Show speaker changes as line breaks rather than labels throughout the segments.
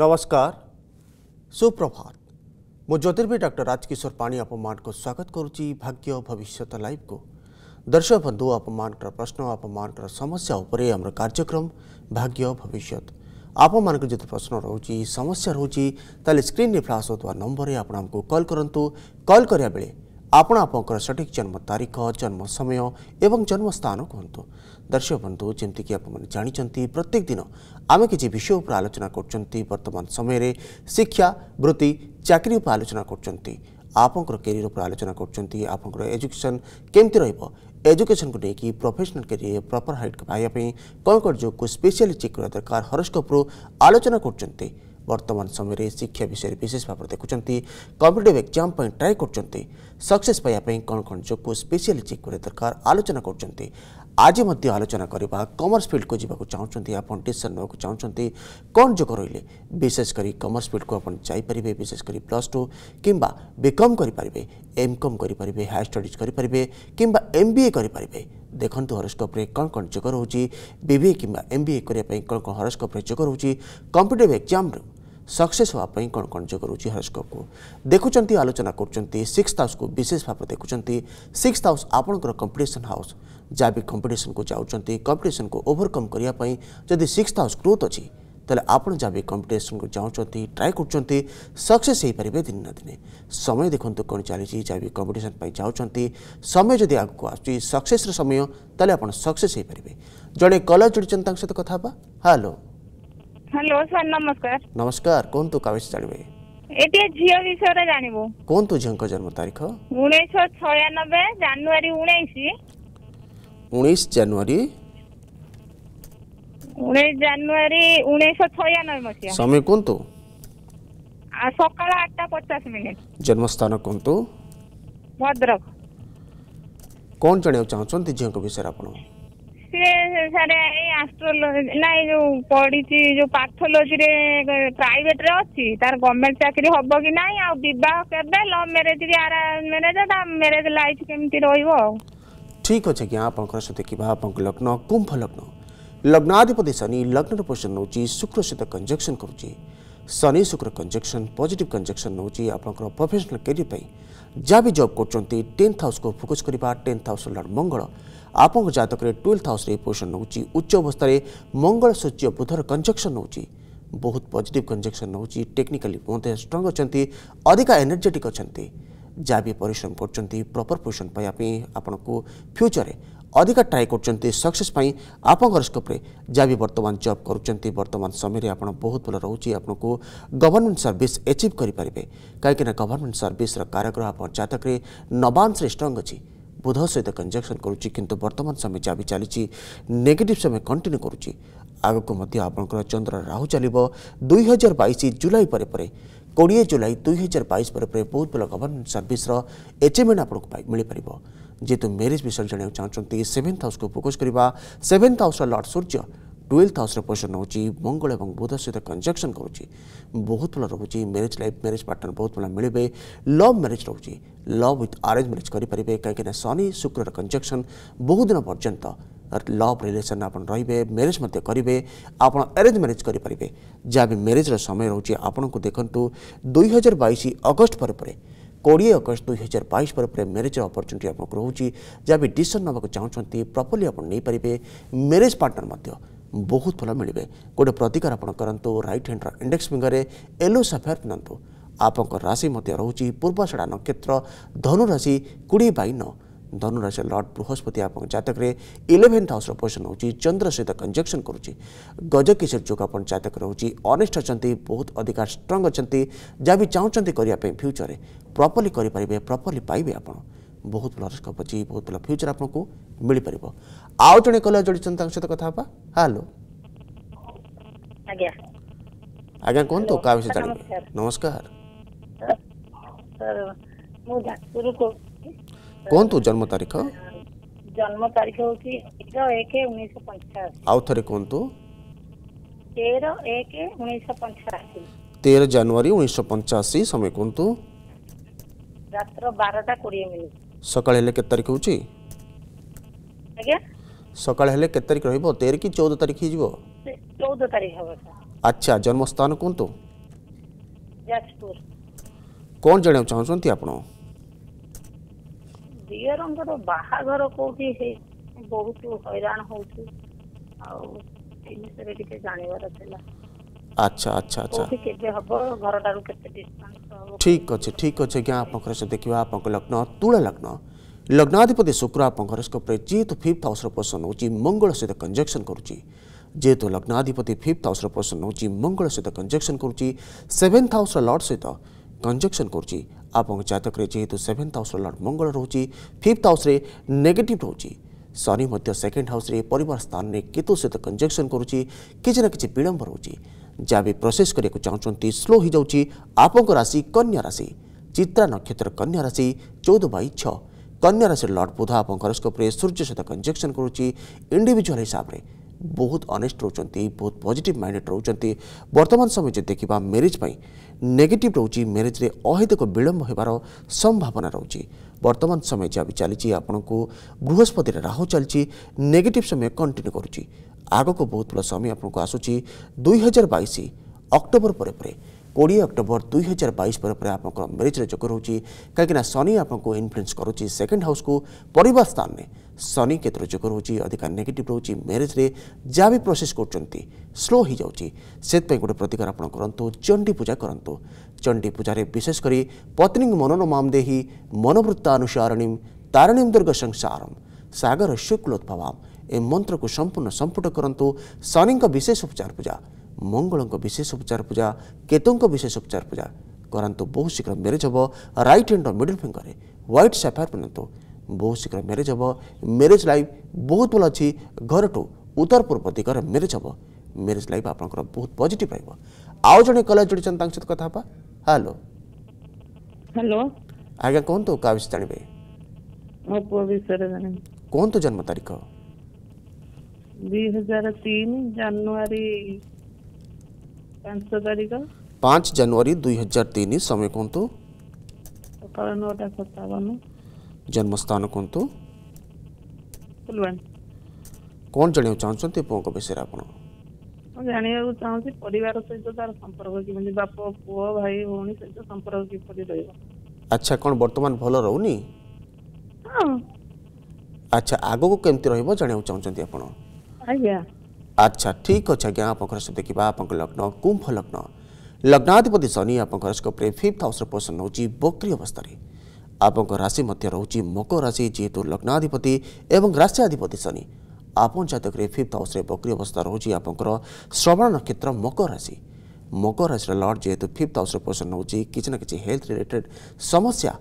नमस्कार सुप्रभात मु ज्योतिर्वी डर राजकिशोर पाणी आपमान स्वागत करुँच भाग्य भविष्य लाइव को दर्शक बंधु आप प्रश्न आपमान समस्या उपरे आम कार्यक्रम भाग्य भविष्य आप जो प्रश्न रोज समस्या रोचे स्क्रीन में फ्लाश हो नंबर आपको कल करूँ कल कराया बेले ଆପଣ ଆପଣଙ୍କର ସଠିକ୍ ଜନ୍ମ ତାରିଖ ଜନ୍ମ ସମୟ ଏବଂ ଜନ୍ମ ସ୍ଥାନ କୁହନ୍ତୁ ଦର୍ଶକ ବନ୍ଧୁ ଯେମିତିକି ଆପଣମାନେ ଜାଣିଛନ୍ତି ପ୍ରତ୍ୟେକ ଦିନ ଆମେ କିଛି ବିଷୟ ଉପରେ ଆଲୋଚନା କରୁଛନ୍ତି ବର୍ତ୍ତମାନ ସମୟରେ ଶିକ୍ଷା ବୃତ୍ତି ଚାକିରି ଉପରେ ଆଲୋଚନା କରୁଛନ୍ତି ଆପଣଙ୍କର କ୍ୟାରିୟର ଉପରେ ଆଲୋଚନା କରୁଛନ୍ତି ଆପଣଙ୍କର ଏଜୁକେସନ୍ କେମିତି ରହିବ ଏଜୁକେସନ୍କୁ ନେଇକି ପ୍ରଫେସନାଲ୍ କ୍ୟାରିୟର ପ୍ରପର୍ ହାଇଟ୍ ପାଇବା ପାଇଁ କ'ଣ କ'ଣ ଯୋଗକୁ ସ୍ପେଶିଆଲି ଚେକ୍ କରିବା ଦରକାର ହରସ୍କୋପ୍ରୁ ଆଲୋଚନା କରୁଛନ୍ତି बर्तमान समय शिक्षा विषय विशेष भाव देखुं कम्पिटेट एक्जाम ट्राए कर सक्से कौन कौन जो को चेक कर दरकार आलोचना कर आज मैं आलोचना करवा कमर्स फिल्ड को जीवा चाहते आप डिशन ने चाहते कौन जो रही विशेषकर कमर्स फिल्ड को आज आपर विशेषकर प्लस टू कि बिकम करेंगे एम कम करेंगे हायर स्टडिज करेंगे किंवा एम बी ए करेंगे देखो हरस्कोप्रे कौन कौन रोज बी ए कि एम बी ए करने कौन हरस्कोप्रे जग रही कंपिटेट एक्जाम्रू सक्सेस हाँपाई कौन कौन जो करुच्ची हरस्कोप देखुंट आलोचना कर सिक्स हाउस को विशेष भाव देखुंट सिक्स हाउस आपणकर कंपिटन हाउस जहाँ भी कंपिटन को जाऊँच कंपिटन को ओभरकम करने जदि सिक्स हाउस ग्रोथ अच्छी ତାହେଲେ ଆପଣ ଯାହା ବି କମ୍ପିଟିସନ୍କୁ ଚାହୁଁଛନ୍ତି ଟ୍ରାଏ କରୁଛନ୍ତି ସକ୍ସେସ୍ ହୋଇପାରିବେ ଦିନେ ନା ଦିନେ ସମୟ ଦେଖନ୍ତୁ କ'ଣ ଚାଲିଛି ଯାହା ବି କମ୍ପିଟିସନ୍ ପାଇଁ ଚାହୁଁଛନ୍ତି ସମୟ ଯଦି ଆଗକୁ ଆସୁଛି ସକ୍ସେସ୍ର ସମୟ ତାହେଲେ ଆପଣ ସକ୍ସେସ୍ ହୋଇପାରିବେ ଜଣେ କଲର୍ ଯୋଡ଼ିଛନ୍ତି ତାଙ୍କ ସହିତ କଥା ହେବା ହ୍ୟାଲୋ
ହ୍ୟାଲୋ ସାର୍ ନମସ୍କାର
ନମସ୍କାର କୁହନ୍ତୁ କାମିଶ ଜାଣିବେ
ଏଟିଏ ଝିଅ ବିଷୟରେ ଜାଣିବୁ
କୁହନ୍ତୁ ଝିଅଙ୍କ ଜନ୍ମ ତାରିଖ
ଉଣେଇଶହ ଛୟାନବେ ଜାନୁଆରୀ ଉଣେଇଶ
ଉଣେଇଶ ଜାନୁଆରୀ
ଉଣେଇଶ ଜାନୁଆରୀ ଉଣେଇଶହ ଛୟାନବେ ମସିହା ସମୟ କୁହନ୍ତୁ ସକାଳ ଆଠଟା ପଚାଶ ମିନିଟ୍
ଜନ୍ମସ୍ଥାନ କୁହନ୍ତୁ ଭଦ୍ରକ କ'ଣ ଜାଣିବାକୁ ଚାହୁଁଛନ୍ତି ଝିଅଙ୍କ ବିଷୟରେ ଆପଣ
ସିଏ ସାର୍ ଏଇ ଆଷ୍ଟ୍ରୋଲୋଜି ନାଇଁ ଯୋଉ ପଢିଛି ଯୋଉ ପାଥୋଲୋଜିରେ ପ୍ରାଇଭେଟରେ ଅଛି ତାର ଗଭର୍ଣ୍ଣମେଣ୍ଟ ଚାକିରି ହବ କି ନାହିଁ ଆଉ ବିବାହ କେବେ ଲଭ୍ ମ୍ୟାରେଜ୍ କି ଆରେଞ୍ଜ ମ୍ୟାରେଜ୍ ତା ମ୍ୟାରେଜ୍ ଲାଇଫ୍ କେମିତି ରହିବ ଆଉ
ଠିକ୍ ଅଛି ଆଜ୍ଞା ଆପଣଙ୍କର ସହିତ ଦେଖିବା ଆପଣଙ୍କ ଲଗ୍ନ କୁମ୍ଭ ଲଗ୍ନ ଲଗ୍ନାଧିପତି ଶନି ଲଗ୍ନର ପୋଜିସନ୍ ନେଉଛି ଶୁକ୍ର ସହିତ କଞ୍ଜକ୍ସନ୍ କରୁଛି ଶନି ଶୁକ୍ର କଞ୍ଜକ୍ସନ୍ ପଜିଟିଭ୍ କଞ୍ଜକ୍ସନ୍ ନେଉଛି ଆପଣଙ୍କର ପ୍ରଫେସନାଲ୍ କ୍ୟାରିୟର୍ ପାଇଁ जहाँ भी जब कर टेन्थ हाउस को फोकस करवा टेन्थ हाउस लड़ मंगल आपं जतक ट्वेल्थ हाउस पोजिशन नौ उच्च अवस्था मंगल सूर्य बुधर कंजक्शन नौ बहुत पजिट कंजक्शन नौ टेक्निकाली बहुत स्ट्रंग अच्छा अधिका एनर्जेटिक अच्छा जहाँ भी पिश्रम कर प्रपर पोजिशन पाइबापी आपन फ्यूचर ଅଧିକା ଟ୍ରାଏ କରୁଛନ୍ତି ସକ୍ସେସ୍ ପାଇଁ ଆପଣଙ୍କର ସ୍କୋପ୍ରେ ଯାହା ବି ବର୍ତ୍ତମାନ ଜବ୍ କରୁଛନ୍ତି ବର୍ତ୍ତମାନ ସମୟରେ ଆପଣ ବହୁତ ଭଲ ରହୁଛି ଆପଣଙ୍କୁ ଗଭର୍ଣ୍ଣମେଣ୍ଟ ସର୍ଭିସ୍ ଏଚିଭ୍ କରିପାରିବେ କାହିଁକିନା ଗଭର୍ଣ୍ଣମେଣ୍ଟ ସର୍ଭିସ୍ର କାରଗ୍ରହ ଆପଣ ଜାତକରେ ନବାଂଶରେ ଷ୍ଟ୍ରଙ୍ଗ୍ ଅଛି ବୁଧ ସହିତ କଞ୍ଜକ୍ସନ୍ କରୁଛି କିନ୍ତୁ ବର୍ତ୍ତମାନ ସମୟ ଯାହା ବି ଚାଲିଛି ନେଗେଟିଭ୍ ସମୟ କଣ୍ଟିନ୍ୟୁ କରୁଛି ଆଗକୁ ମଧ୍ୟ ଆପଣଙ୍କର ଚନ୍ଦ୍ର ରାହୁ ଚାଲିବ ଦୁଇ ହଜାର ବାଇଶ ଜୁଲାଇ ପରେ ପରେ କୋଡ଼ିଏ ଜୁଲାଇ ଦୁଇ ହଜାର ବାଇଶ ପରେ ପରେ ବହୁତ ଭଲ ଗଭର୍ଣ୍ଣମେଣ୍ଟ ସର୍ଭିସ୍ର ଏଚିଭମେଣ୍ଟ ଆପଣଙ୍କୁ ମିଳିପାରିବ जेहेतु तो मेरेज विषय जाना चाहते सेवेन्थ हाउस को फोकस करवा seventh house lord Surya twelfth house position रोच मंगल और बुध सहित कंजक्शन कर बहुत भल रोज मेरेज लाइफ मेरेज पार्टनर बहुत भाला मिले लव मेरेज रोच लव विथ आरेज मेरेज करेंगे कहीं शनि शुक्र कंजक्शन बहुत दिन पर्यंत लव रिलेसन आप रे मेरेज करेंगे आप अरेज म्यारेज करेंगे जहाँ भी मेरेजर समय रोचे को आपंतु दुई हजार बैश अगस्ट पर କୋଡ଼ିଏ ଅଗଷ୍ଟ ଦୁଇ ହଜାର ବାଇଶ ପରେ ପରେ ମ୍ୟାରେଜ୍ ଅପରଚ୍ୟୁନିଟି ଆପଣଙ୍କୁ ରହୁଛି ଯାହା ବି ଡିସିସନ୍ ନେବାକୁ ଚାହୁଁଛନ୍ତି ପ୍ରପର୍ଲି ଆପଣ ନେଇପାରିବେ ମ୍ୟାରେଜ୍ ପାର୍ଟନର୍ ମଧ୍ୟ ବହୁତ ଭଲ ମିଳିବେ ଗୋଟେ ପ୍ରତିକାର ଆପଣ କରନ୍ତୁ ରାଇଟ୍ ହ୍ୟାଣ୍ଡର ଇଣ୍ଡେକ୍ସ ଫିଙ୍ଗରରେ ୟେଲୋ ସାଫାୟାର ପିନ୍ଧନ୍ତୁ ଆପଣଙ୍କ ରାଶି ମଧ୍ୟ ରହୁଛି ପୂର୍ବାଷଡ଼ା ନକ୍ଷତ୍ର ଧନୁରାଶି କୋଡ଼ିଏ ବାଇ ନଅ ଧନୁରାଶି ଲର୍ଡ଼ ବୃହସ୍ପତି ଆପଣଙ୍କ ଜାତକରେ ଇଲେଭେନ୍ଥ ହାଉସ୍ର ପୋଜିସନ୍ ହେଉଛି ଚନ୍ଦ୍ର ସହିତ କଞ୍ଜକ୍ସନ୍ କରୁଛି ଗଜକିଶୋର ଯୋଗ ଆପଣ ଜାତକ ରହୁଛି ଅନେଷ୍ଟ ଅଛନ୍ତି ବହୁତ ଅଧିକା ଷ୍ଟ୍ରଙ୍ଗ ଅଛନ୍ତି ଯାହା ବି ଚାହୁଁଛନ୍ତି କରିବା ପାଇଁ ଫ୍ୟୁଚରରେ ପ୍ରପର୍ଲି କରିପାରିବେ ପ୍ରପର୍ଲି ପାଇବେ ଆପଣ ବହୁତ ଭଲ ହରସ୍କୋପ୍ ଅଛି ବହୁତ ଭଲ ଫ୍ୟୁଚର୍ ଆପଣଙ୍କୁ ମିଳିପାରିବ ଆଉ ଜଣେ କଲର୍ ଯୋଡ଼ିଛନ୍ତି ତାଙ୍କ ସହିତ କଥା ହେବା ହ୍ୟାଲୋ ଆଜ୍ଞା ଆଜ୍ଞା କୁହନ୍ତୁ କାହା ବିଷୟରେ ଜାଣିବେ ନମସ୍କାର
ମୁଁ ଯାଜପୁରରୁ କହୁଛି
କୁହନ୍ତୁ ଜନ୍ମ ତାରିଖ
ଜନ୍ମ ତାରିଖ ହେଉଛି ତେର ଏକ ଉଣେଇଶହ ପଞ୍ଚାଅଶୀ
ଆଉ ଥରେ କୁହନ୍ତୁ
ତେର ଏକ ଉଣେଇଶହ ପଞ୍ଚାଅଶୀ
ତେର ଜାନୁଆରୀ ଉଣେଇଶହ ପଞ୍ଚାଅଶୀ ସମୟ କୁହନ୍ତୁ
ରାତ୍ର ବାରଟା କୋଡ଼ିଏ ମିନିଟ୍
ସକାଳ ହେଲେ କେତେ ତାରିଖ ହେଉଛି ଆଜ୍ଞା ସକାଳ ହେଲେ କେତେ ତାରିଖ ରହିବ ତେର କି ଚଉଦ ତାରିଖ ହେଇଯିବ
ଚଉଦ ତାରିଖ ହେବ
ଆଚ୍ଛା ଜନ୍ମସ୍ଥାନ କୁହନ୍ତୁ ଯାଜପୁର କ'ଣ ଜାଣିବାକୁ ଚାହୁଁଛନ୍ତି ଆପଣ
ଦିଅରଙ୍କର ବାହାଘର କୋଉଠି ହେଇ ବହୁତ ହଇରାଣ ହଉଛି ଆଉ ଏଇ ବିଷୟରେ ଟିକେ ଜାଣିବାର ଥିଲା
ଆଚ୍ଛା ଆଚ୍ଛା ଆଚ୍ଛା
କେବେ ହବ ଘରଟାରୁ କେତେ
ଡିଷ୍ଟାନ୍ସ ହବ ଠିକ୍ ଅଛି ଠିକ୍ ଅଛି ଆଜ୍ଞା ଆପଣଙ୍କର ସେ ଦେଖିବା ଆପଣଙ୍କ ଲଗ୍ନ ତୁଳ ଲଗ୍ନ ଲଗ୍ନାଧିପତି ଶୁକ୍ର ଆପଣଙ୍କ ହରସ୍କୋପରେ ଯେହେତୁ ଫିଫ୍ଥ ହାଉସ୍ର ପୋଷଣ ହେଉଛି ମଙ୍ଗଳ ସହିତ କଞ୍ଜକ୍ସନ୍ କରୁଛି ଯେହେତু ଲଗ୍ନାଧିପତି ଫିଫ୍ଥ ହାଉସ୍ର ପୋଷଣ ହେଉଛି ମଙ୍ଗଳ ସହିତ କଞ୍ଜକ୍ସନ୍ କରୁଛି ସେଭେନ୍ଥ ହାଉସ୍ର ଲର୍ଡ଼ ସହିତ କଞ୍ଜକ୍ସନ୍ କରୁଛି आप जतक जेहेतु सेभेन्थ हाउस लर्ड मंगल रोच फिफ्थ हाउस नेगेट रोच शनि सेकेंड हाउस पर स्थान में केतु सहित कंजक्शन करुच्ची कि विड़म्ब रोज जहाँ भी प्रोसेस करने चाहते स्लो हो राशि कन्या राशि चित्रा नक्षत्र कन्या राशि चौदह बै छ कन्या राशि लर्ड बुध आपस्कोप सूर्य सहित कंजक्शन इंडिजुआल हिसाब से बहुत अनेस्ट रोज बहुत पॉजिटिव माइंडेड रोच वर्तमान समय जो देखा मेरेज पर ନେଗେଟିଭ୍ ରହୁଛି ମ୍ୟାରେଜ୍ରେ ଅହେତୁକ ବିଳମ୍ବ ହେବାର ସମ୍ଭାବନା ରହୁଛି ବର୍ତ୍ତମାନ ସମୟ ଯାହା ବି ଚାଲିଛି ଆପଣଙ୍କୁ ବୃହସ୍ପତିରେ ରାହୁ ଚାଲିଛି ନେଗେଟିଭ୍ ସମୟ କଣ୍ଟିନ୍ୟୁ କରୁଛି ଆଗକୁ ବହୁତ ଭଲ ସମୟ ଆପଣଙ୍କୁ ଆସୁଛି ଦୁଇ ହଜାର ବାଇଶ ଅକ୍ଟୋବର ପରେ ପରେ କୋଡ଼ିଏ ଅକ୍ଟୋବର ଦୁଇ ହଜାର ବାଇଶ ପରେ ପରେ ଆପଣଙ୍କର ମ୍ୟାରେଜ୍ରେ ଯୋଗ ରହୁଛି କାହିଁକିନା ଶନି ଆପଣଙ୍କୁ ଇନଫ୍ଲୁଏନ୍ସ କରୁଛି ସେକେଣ୍ଡ ହାଉସ୍କୁ ପରିବାର ସ୍ଥାନରେ ଶନି କ୍ଷେତ୍ର ଯୋଗ ରହୁଛି ଅଧିକା ନେଗେଟିଭ୍ ରହୁଛି ମ୍ୟାରେଜ୍ରେ ଯାହା ବି ପ୍ରୋସେସ୍ କରୁଛନ୍ତି ସ୍ଲୋ ହୋଇଯାଉଛି ସେଥିପାଇଁ ଗୋଟେ ପ୍ରତିକାର ଆପଣ କରନ୍ତୁ ଚଣ୍ଡୀ ପୂଜା କରନ୍ତୁ ଚଣ୍ଡୀ ପୂଜାରେ ବିଶେଷ କରି ପତ୍ନୀ ମନୋନମାମ ଦେହି ମନୋବୃତ୍ତାନୁସାରଣୀମ ତାରଣୀମ ଦୁର୍ଗ ସଂସାରମ ସାଗର ଶୁକ୍ଲୋଦ୍ଭବାମ ଏ ମନ୍ତ୍ରକୁ ସମ୍ପୂର୍ଣ୍ଣ ସମ୍ପୁଟ କରନ୍ତୁ ଶନିଙ୍କ ବିଶେଷ ଉପଚାର ପୂଜା मंगल विशेष उपचार पूजा केतु विशेष उपचार पूजा करातु बहुत शीघ्र मेरेज हम रईट हेडर मिडिल फिंगर व्हाइट सेफायर पिंधतु बहुत शीघ्र म्यारेज हम म्यारेज लाइफ बहुत भल अच्छी घर ठू उत्तर पूर्व दिग्वे म्यारेज हम म्यारेज लाइफ आप बहुत पजिट रहा आउ जन कलेज जोड़ सहित कथा हेलो आज्ञा कहतु क्या विषय जानवे कहतु जन्म तारीख
दु हजार ପାଞ୍ଚ ତାରିଖ
ପାଞ୍ଚ ଜାନୁଆରୀ ଦୁଇ ହଜାର ତିନି ସମୟ କୁହନ୍ତୁ
ସକାଳ ନଅଟା ସତାବନ
ଜନ୍ମସ୍ଥାନ କୁହନ୍ତୁ ଫୁଲବାଣୀ କ'ଣ ଜାଣିବାକୁ ଚାହୁଁଛନ୍ତି ପୁଅଙ୍କ ବିଷୟରେ ଆପଣ
ମୁଁ ଜାଣିବାକୁ ଚାହୁଁଛି ପରିବାର ସହିତ ତାର ସମ୍ପର୍କ କେମିତି ବାପ ପୁଅ ଭାଇ ଭଉଣୀ ସହିତ ସମ୍ପର୍କ କିପରି ରହିବ
ଆଚ୍ଛା କ'ଣ ବର୍ତ୍ତମାନ ଭଲ ରହୁନି ଆଚ୍ଛା ଆଗକୁ କେମିତି ରହିବ ଜାଣିବାକୁ ଚାହୁଁଛନ୍ତି ଆପଣ ଆଜ୍ଞା अच्छा ठीक अच्छे आज्ञा आप देखा आप लग्न कुंभ लग्न लग्नाधिपति शनि आप फिफ्थ हाउस पोषण नौ बक्री अवस्था आपं राशि रोच मकर राशि जीतु लग्नाधिपति राशियाधिपति शनि आप जतक फिफ्थ हाउस बक्री अवस्था रोज आप श्रवण नक्षत्र मकर राशि मकर राशि लड़ जीत फिफ्थ हाउस पोषण नौ कि हेल्थ रिलेटेड समस्या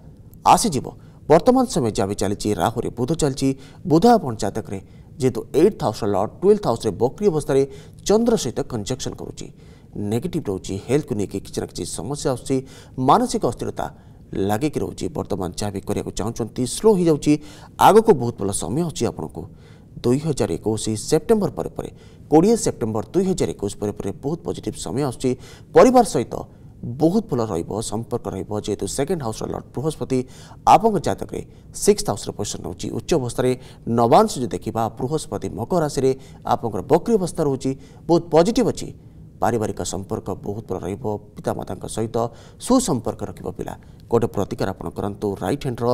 आसीज बर्तमान समय जहाँ चली राहु बुध चलती बुध आप जतक में যেহেতু এইট হাউস লর্ড টুয়েলভ হাউসে বକ୍রি অবস্থায় চন্দ্র সহিত কনজকশন করুচি নেগেটিভ রয়েছে হেলথকে নিয়ে কিছু না কিছু সমস্যা আসছে মানসিক অস্থিরতা ଲାଗିକି ରହୁଛି ବର୍ତ୍ତମାନ ଯାହା ବି କରିବାକୁ ଚାହୁଁଛନ୍ତି ସ୍ଲୋ ହୋଇଯାଉଛି ଆଗକୁ ବହୁତ ଭଲ ସମୟ ଅଛି ଆପଣଙ୍କୁ ଦୁଇ ହଜାର ଏକୋଇଶ ସେପ୍ଟେମ୍ବର ପରେ ପରେ କୋଡ଼ିଏ ସେପ୍ଟେମ୍ବର ଦୁଇ ହଜାର ଏକୋଇଶ ପରେ ପରେ ବହୁତ ପଜିଟିଭ୍ ସମୟ ଆସୁଛି ପରିବାର ସହିତ ବହୁତ ଭଲ ରହିବ ସମ୍ପର୍କ ରହିବ ଯେହେତୁ ସେକେଣ୍ଡ ହାଉସ୍ର ଲର୍ଡ଼ ବୃହସ୍ପତି ଆପଣଙ୍କ ଜାତକରେ ସିକ୍ସ ହାଉସ୍ର ପୋଜିସନ୍ ରହୁଛି ଉଚ୍ଚ ଅବସ୍ଥାରେ ନବାଂଶ ଯଦି ଦେଖିବା ବୃହସ୍ପତି ମକର ରାଶିରେ ଆପଣଙ୍କର ବକ୍ରୀ ଅବସ୍ଥା ରହୁଛି ବହୁତ ପଜିଟିଭ୍ ଅଛି ପାରିବାରିକ ସମ୍ପର୍କ ବହୁତ ଭଲ ରହିବ ପିତାମାତାଙ୍କ ସହିତ ସୁସମ୍ପର୍କ ରଖିବ ପିଲା ଗୋଟେ ପ୍ରତିକାର ଆପଣ କରନ୍ତୁ ରାଇଟ୍ ହ୍ୟାଣ୍ଡର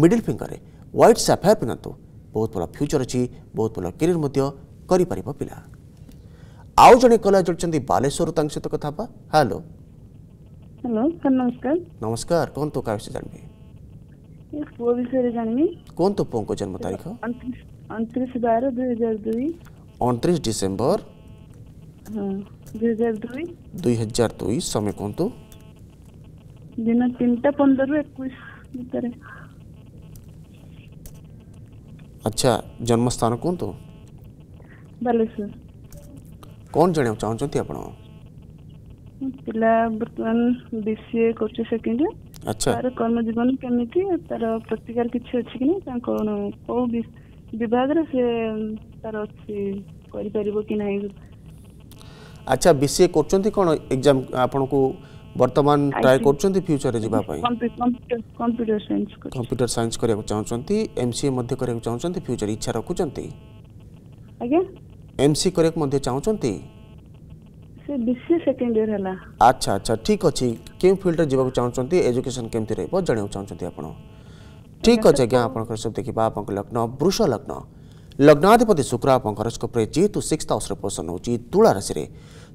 ମିଡ଼ିଲ୍ ଫିଙ୍ଗର୍ରେ ହ୍ୱାଇଟ୍ ସାଫେୟାର୍ ପିନ୍ଧନ୍ତୁ ବହୁତ ଭଲ ଫ୍ୟୁଚର୍ ଅଛି ବହୁତ ଭଲ କ୍ୟାରିୟର୍ ମଧ୍ୟ କରିପାରିବ ପିଲା ଆଉ ଜଣେ କଲା ଜଡ଼ିଛନ୍ତି ବାଲେଶ୍ୱରରୁ ତାଙ୍କ ସହିତ କଥା ହେବା ହ୍ୟାଲୋ
ହ୍ୟାଲୋ ସାର୍ ନମସ୍କାର
ନମସ୍କାର କୁହନ୍ତୁ କାହା ବିଷୟରେ ଜାଣିବେ
ପୁଅ ବିଷୟରେ ଜାଣିବି
କୁହନ୍ତୁ ପୁଅଙ୍କ ଜନ୍ମ ତାରିଖ
ଅଣତିରିଶ ବାର ଦୁଇ ହଜାର ଦୁଇ
ଅଣତିରିଶ ଡିସେମ୍ବର ଦୁଇ ହଜାର ଦୁଇ ସମୟ କୁହନ୍ତୁ
ଦିନ ତିନିଟା ପନ୍ଦରରୁ ଏକୋଇଶ ଭିତରେ
ଆଚ୍ଛା ଜନ୍ମସ୍ଥାନ କୁହନ୍ତୁ ବାଲେଶ୍ୱର କ'ଣ ଜାଣିବାକୁ ଚାହୁଁଛନ୍ତି ଆପଣ
ପିଲା ବର୍ତ୍ତମାନ ବିସିଏ କରୁଛି ସେକେଣ୍ଡ
ଇୟର ତାର
କର୍ମଜୀବନ କେମିତି ତାର ପ୍ରତିକାର କିଛି ଅଛି କି ନାହିଁ ତାଙ୍କ କୋଉ ବିଭାଗରେ ସେ ତାର ଅଛି କରିପାରିବ କି ନାହିଁ
ଆଚ୍ଛା ବିସିଏ କରୁଛନ୍ତି କ'ଣ ଏକ୍ଜାମ୍ ଆପଣଙ୍କୁ ବର୍ତ୍ତମାନ ଟ୍ରାଏ କରୁଛନ୍ତି ଫ୍ୟୁଚରରେ ଯିବା ପାଇଁ
କମ୍ପ୍ୟୁଟର ସାଇନ୍ସ
କମ୍ପ୍ୟୁଟର ସାଇନ୍ସ କରିବାକୁ ଚାହୁଁଛନ୍ତି ଏମ୍ସିଏ ମଧ୍ୟ କରିବାକୁ ଚାହୁଁଛନ୍ତି ଫ୍ୟୁଚର ଇଚ୍ଛା ରଖୁଛନ୍ତି ଆଜ୍ଞା ଏମ୍ସିଏ କରିବାକୁ ମଧ୍ୟ ଚାହୁଁଛନ୍ତି के फिल्ड एजुकेसन केग्न वृष लग्न लग्नाधि शुक्रोप जिटु सिक्स हाउस र पोसन हुन्छ तुलाराशि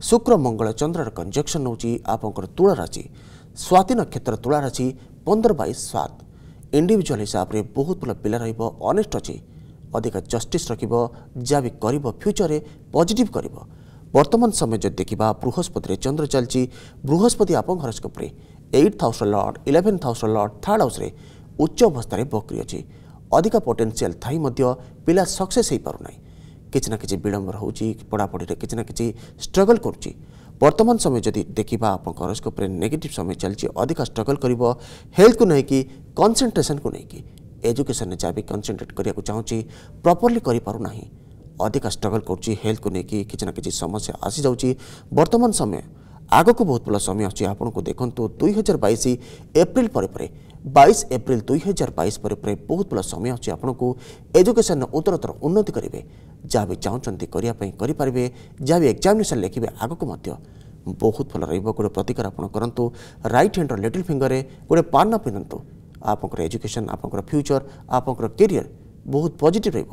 शुक्र मङ्गल चन्द्र र कन्जेक्सन हुन्छ आपाराशि स्वाधीन क्षेत्र तुलाराशि पन्ध्र बै सत इन्डिभिजुअल हिसाबले बहुत भन्नु पहिला अनेस्ट अधिक जहाँ बर्तमान समय जब देखा बृहस्पति में चंद्र चलती बृहस्पति आप horoscope eight house lord eleventh house lord third house उच्च अवस्था बकरी अच्छी अधिक पोटेनसीआल थी पिला सक्सेस कि विड़म्बर हो पढ़ापढ़ी किसी ना कि स्ट्रगल कर वर्तमान समय जदि देखा आप आपस्कोप नेगेटिव समय चलती अधिक स्ट्रगल कर हेल्थ को नहीं कि कनसेट्रेसन को नहीं कि एजुकेशन जहाँ भी कनसेट्रेट करने को चाहिए प्रपर्ली करना ଅଧିକ ଷ୍ଟ୍ରଗଲ୍ କରୁଛି ହେଲ୍ଥକୁ ନେଇକି କିଛି ନା କିଛି ସମସ୍ୟା ଆସିଯାଉଛି ବର୍ତ୍ତମାନ ସମୟ ଆଗକୁ ବହୁତ ଭଲ ସମୟ ଅଛି ଆପଣଙ୍କୁ ଦେଖନ୍ତୁ ଦୁଇ ହଜାର ବାଇଶ ଏପ୍ରିଲ ପରେ ପରେ বাইশ এপ্রিল দুই হাজার বাইশ পরে প্রায় বহুত বড় সময় অছে আপনার এজুকেশন উত্তরোত্তর উন্নতি করবে যা বি চাহুন করা করে যা বি এক্সামিনেসন লেখবে আগুক বহুত ভালো রহব গোটে প্রতিকার আপনার করতু রাইট হ্যান্ডর লিটিল ফিঙ্গরে গোটে পান্না পিন্ধু আপনার এজুকেশন আপনার ফ্যুচর আপনার কেরিয়ার বহুত পজিটিভ রহব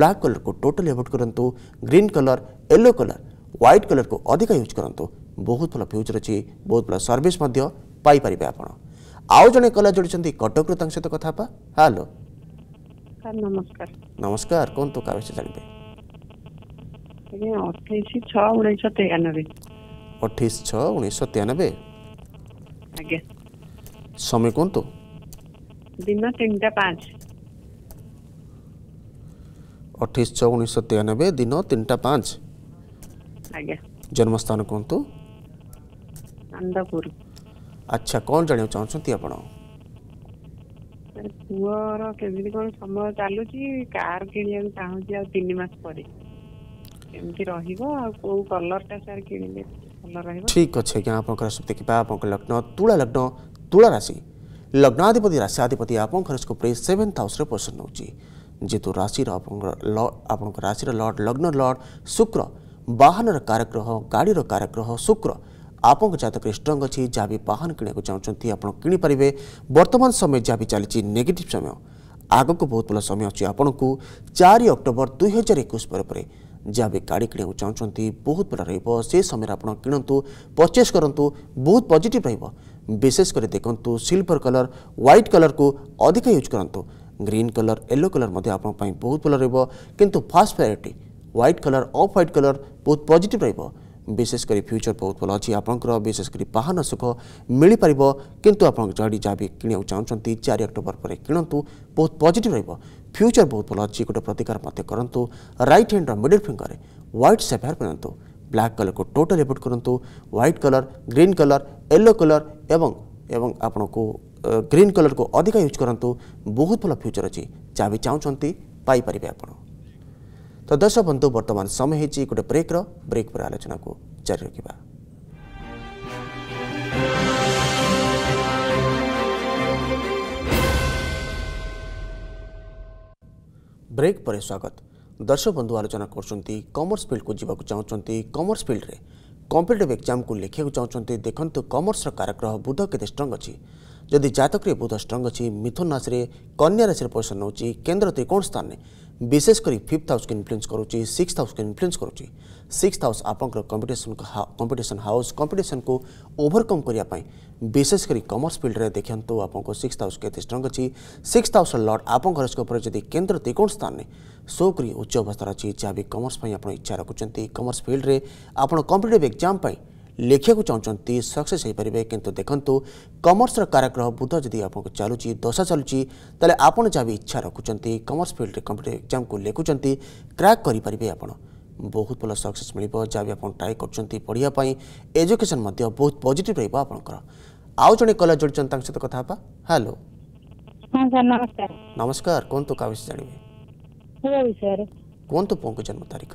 ବ୍ଲାକ୍ କଲର୍କୁ ଟୋଟାଲି ଆଭଏଡ଼୍ କରନ୍ତୁ green colour yellow colour white କଲର୍କୁ ଅଧିକ ୟୁଜ୍ କରନ୍ତୁ ବହୁତ ଭଲ ଫ୍ୟୁଚର୍ ଅଛି ବହୁତ ଭଲ ସର୍ଭିସ୍ ମଧ୍ୟ ପାଇପାରିବେ ଆପଣ ଆଉ ଜଣେ କଲର୍ ଯୋଡ଼ିଛନ୍ତି କଟକରୁ ତାଙ୍କ ସହିତ କଥା ହେବା ହ୍ୟାଲୋ ନମସ୍କାର ନମସ୍କାର କୁହନ୍ତୁ କାହା ବିଷୟରେ ଜାଣିବେ
ଅଠେଇଶ ଛଅ ଉଣେଇଶହ ତେୟାନବେ
ଅଠେଇଶ ଛଅ ଉଣେଇଶହ ତେୟାନବେ ଆଜ୍ଞା ସମୟ କୁହନ୍ତୁ
ଦିନ ତିନିଟା ପାଞ୍ଚ
ଅଠେଇଶ ଛଅ ଉଣେଇଶହ ତେୟାନବେ ଦିନ ତିନିଟା ପାଞ୍ଚ ଜନ୍ମସ୍ଥାନ କୁହନ୍ତୁ ଆଚ୍ଛା କ'ଣ ଜାଣିବାକୁ ଚାହୁଁଛନ୍ତି ଆପଣ
ପୁଅର କେମିତି କ'ଣ ସମୟ ଚାଲୁଛି କାର୍ କିଣିବାକୁ ଚାହୁଁଛି ଆଉ ତିନି ମାସ ପରେ କେମିତି ରହିବ ଆଉ କୋଉ କଲର୍ଟା ସାର୍ କିଣିଲେ ଭଲ ରହିବ ଠିକ୍
ଅଛି ଆଜ୍ଞା ଆପଣଙ୍କର ସବୁ ଦେଖିବା ଆପଣଙ୍କ ଲଗ୍ନ ତୁଳା ଲଗ୍ନ ତୁଳା ରାଶି ଲଗ୍ନାଧିପତି ରାଶିଆଧିପତି ଆପଣଙ୍କ ହରସ୍କୋପରେ ସେଭେନ୍ଥ ହାଉସ୍ରେ ପୋଜିସନ୍ ନେଉଛି जेहतु राशि आप राशि लर्ड लग्न लड शुक्र बाहन कारग्रह गाड़ी कारग्रह शुक्र आपंक जतक स्ट्रंग अच्छी जहाँ भी बाहन किण चाहूँ किणीपर बर्तमान समय जहाँ भी चलती नेगेटिव समय आग को बहुत भल समय अच्छे आपन को चार अक्टोबर दुई हजार एक पर जहाँ भी गाड़ी किणा चाहूँ बहुत भल रे समय आपतु परचेज करूँ बहुत पजिट रशेषकर देखु सिल्वर कलर ह्वैट कलर को अधिक यूज करूँ ग्रीन कलर येलो कलर आप बहुत भल कि first priority white colour of white colour बहुत पजिट र विशेषकर फ्यूचर बहुत भल अच्छी आपंकर विशेषकर बाहन सुख मिल पार कि आप जड़ी जहाँ भी कि चाहते चार अक्टोबर पर किंतु बहुत पजिट र्यूचर बहुत भल अच्छी गोटे प्रतिकार मत करूँ right hand middle finger white sapphire पिंतु ब्लाक कलर को टोटाल एवोड करूँ white colour green colour yellow colour एवं आपन को ଗ୍ରୀନ୍ କଲର୍କୁ ଅଧିକ ୟୁଜ୍ କରନ୍ତୁ ବହୁତ ଭଲ ଫ୍ୟୁଚର୍ ଅଛି ଯାହା ବି ଚାହୁଁଛନ୍ତି ପାଇପାରିବେ ଆପଣ ତ ଦର୍ଶକ ବନ୍ଧୁ ବର୍ତ୍ତମାନ ସମୟ ହେଇଛି ଗୋଟେ ବ୍ରେକ୍ର ବ୍ରେକ୍ ପରେ ଆଲୋଚନାକୁ ଜାରି ରଖିବା ବ୍ରେକ୍ ପରେ ସ୍ୱାଗତ ଦର୍ଶକ ବନ୍ଧୁ ଆଲୋଚନା କରୁଛନ୍ତି କମର୍ସ ଫିଲ୍ଡକୁ ଯିବାକୁ ଚାହୁଁଛନ୍ତି କମର୍ସ ଫିଲ୍ଡରେ କମ୍ପିଟେଟିଭ୍ ଏକ୍ଜାମ୍କୁ ଲେଖିବାକୁ ଚାହୁଁଛନ୍ତି ଦେଖନ୍ତୁ କମର୍ସର କାରାଗ୍ରହ ବୁଧ କେତେ ଷ୍ଟ୍ରଙ୍ଗ୍ ଅଛି जदि जतक बुध स्ट्रंग अच्छी मिथुन राशि कन्या राशि पोजिशन नौ केन्द्र त्रिकोण स्थान में विशेषकर फिफ्थ हाउस को इनफ्लुएंस करुच्च सिक्स हाउस को इनफ्लुएंस करुँच सिक्स हाउस आपंपिटेसन कंपिटन हाउस कंपिटन को ओभरकम करने विशेषकर कमर्स फिल्ड में देखते आप सिक्स हाउस के स्ट्रंग अच्छी सिक्स हाउस लर्ड आपंपर जब केन्द्र त्रिकोण स्थान में शो करी उच्च अवस्था अच्छी जहाँ भी कमर्स इच्छा रखुच्च कमर्स फिल्ड में आप कंपिटेटिव एक्जाम पर ଲେଖିବାକୁ ଚାହୁଁଛନ୍ତି ସକ୍ସେସ୍ ହୋଇପାରିବେ କିନ୍ତୁ ଦେଖନ୍ତୁ କମର୍ସର କାରାଗ୍ରହ ବୁଧ ଯଦି ଆପଣଙ୍କୁ ଚାଲୁଛି ଦଶା ଚାଲୁଛି ତାହେଲେ ଆପଣ ଯାହା ବି ଇଚ୍ଛା ରଖୁଛନ୍ତି କମର୍ସ ଫିଲ୍ଡରେ କମ୍ପିଟେଟିଭ୍ ଏକ୍ଜାମ୍କୁ ଲେଖୁଛନ୍ତି କ୍ରାକ୍ କରିପାରିବେ ଆପଣ ବହୁତ ଭଲ ସକ୍ସେସ୍ ମିଳିବ ଯାହା ବି ଆପଣ ଟ୍ରାଏ କରୁଛନ୍ତି ପଢ଼ିବା ପାଇଁ ଏଜୁକେସନ୍ ମଧ୍ୟ ବହୁତ ପଜିଟିଭ୍ ରହିବ ଆପଣଙ୍କର ଆଉ ଜଣେ କଲର୍ ଯୋଡ଼ିଛନ୍ତି ତାଙ୍କ ସହିତ କଥା ହେବା ହ୍ୟାଲୋ ନମସ୍କାର କୁହନ୍ତୁ କାହା ବିଷୟ ଜାଣିବେ କୁହନ୍ତୁ ପୁଅଙ୍କ ଜନ୍ମ ତାରିଖ